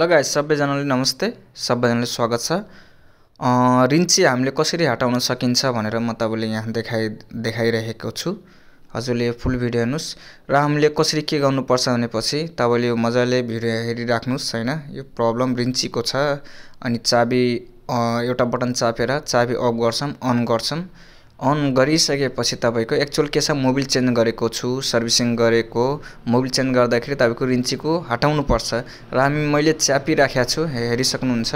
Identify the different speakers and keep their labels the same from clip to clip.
Speaker 1: लगायत सबैजनाले नमस्ते सबैजनाले स्वागत छ रिन्ची हामीले कसरी हटाउन सकिन्छ भनेर म तपाईँले यहाँ देखाइ देखाइरहेको छु हजुरले यो फुल भिडियो हेर्नुहोस् र हामीले कसरी के गर्नुपर्छ भनेपछि तपाईँले यो मजाले भिडियो हेरिराख्नुहोस् होइन यो प्रब्लम रिन्चीको छ अनि चाबी एउटा बटन चापेर चाबी अफ गर्छौँ अन गर्छौँ अन गरिसकेपछि तपाईँको एक्चुअल के छ मोबिल चेन्ज गरेको छु सर्भिसिङ गरेको मोबिल चेन्ज गर्दाखेरि तपाईँको रिन्चीको हटाउनुपर्छ र हामी मैले च्यापिराखेको छु हेरिसक्नुहुन्छ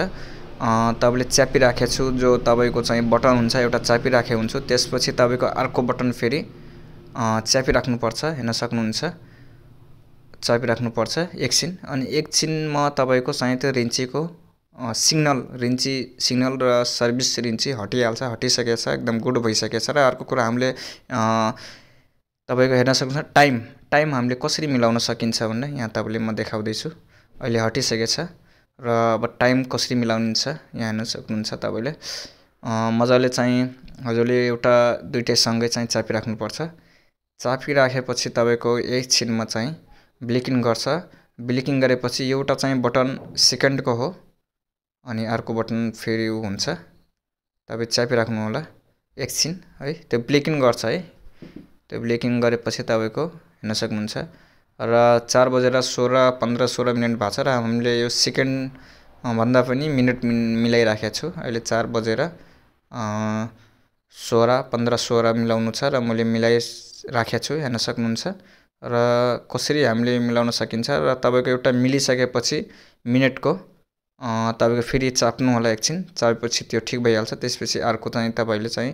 Speaker 1: तपाईँले च्यापिराखेको छु जो तपाईँको चाहिँ बटन हुन्छ एउटा च्यापिराखेको हुन्छु त्यसपछि तपाईँको अर्को बटन फेरि च्यापिराख्नुपर्छ हेर्न सक्नुहुन्छ च्यापिराख्नुपर्छ एकछिन अनि एकछिनमा तपाईँको चाहिँ त्यो रिन्चीको सिग्नल रिन्ची सिग्नल र सर्भिस रिन्ची हटिहाल्छ हटिसकेछ एकदम गुड भइसकेछ र अर्को कुरा हामीले तपाईँको हेर्न सक्नुहुन्छ टाइम टाइम हामीले कसरी मिलाउन सकिन्छ भन्ने यहाँ तपाईँले म देखाउँदैछु अहिले हटिसकेछ र अब टाइम कसरी मिलाउनुहुन्छ यहाँ हेर्न सक्नुहुन्छ तपाईँले मजाले चाहिँ हजुरले एउटा दुइटैसँगै चाहिँ चापिराख्नुपर्छ चापिराखेपछि तपाईँको एकछिनमा चाहिँ ब्लिकिङ गर्छ ब्लिकिङ गरेपछि एउटा चाहिँ बटन सेकेन्डको हो अनि अर्को बटन फेरि ऊ हुन्छ तपाईँ चापिराख्नु होला एकछिन है त्यो ब्लिकिङ गर्छ है त्यो ब्लेकिङ गरेपछि तपाईँको हेर्न सक्नुहुन्छ र चार बजेर सोह्र पन्ध्र सोह्र मिनट भएको छ र हामीले यो सेकेन्ड भन्दा पनि मिनट मिलाइराखेको छु अहिले चार बजेर सोह्र पन्ध्र सोह्र मिलाउनु छ र मैले मिलाइ राखेको छु हेर्न सक्नुहुन्छ र कसरी हामीले मिलाउन सकिन्छ र तपाईँको एउटा मिलिसकेपछि मिनटको तपाईँको फेरि चाप्नु होला एकछिन चापेपछि त्यो ठिक भइहाल्छ त्यसपछि अर्को चाहिँ तपाईँले चाहिँ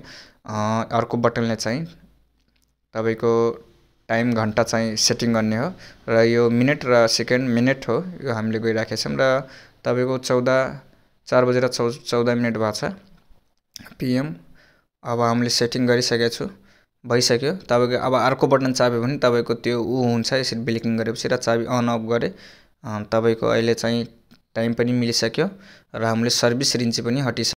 Speaker 1: अर्को बटनले चाहिँ तपाईँको टाइम घन्टा चाहिँ सेटिङ गर्ने हो र यो मिनट र सेकेन्ड मिनट हो यो हामीले गइराखेका छौँ र तपाईँको चौध चार बजेर चौ चौध मिनट भएको छ पिएम अब हामीले सेटिङ गरिसकेको छु भइसक्यो तपाईँको अब अर्को बटन चाप्यो भने तपाईँको त्यो ऊ हुन्छ यसरी ब्लिकिङ गरेपछि र चाबी अन अफ गरेँ तपाईँको अहिले चाहिँ टाइम पनि मिलिसक्यो र हामीले सर्भिस रिन्ची पनि हटिसक्यो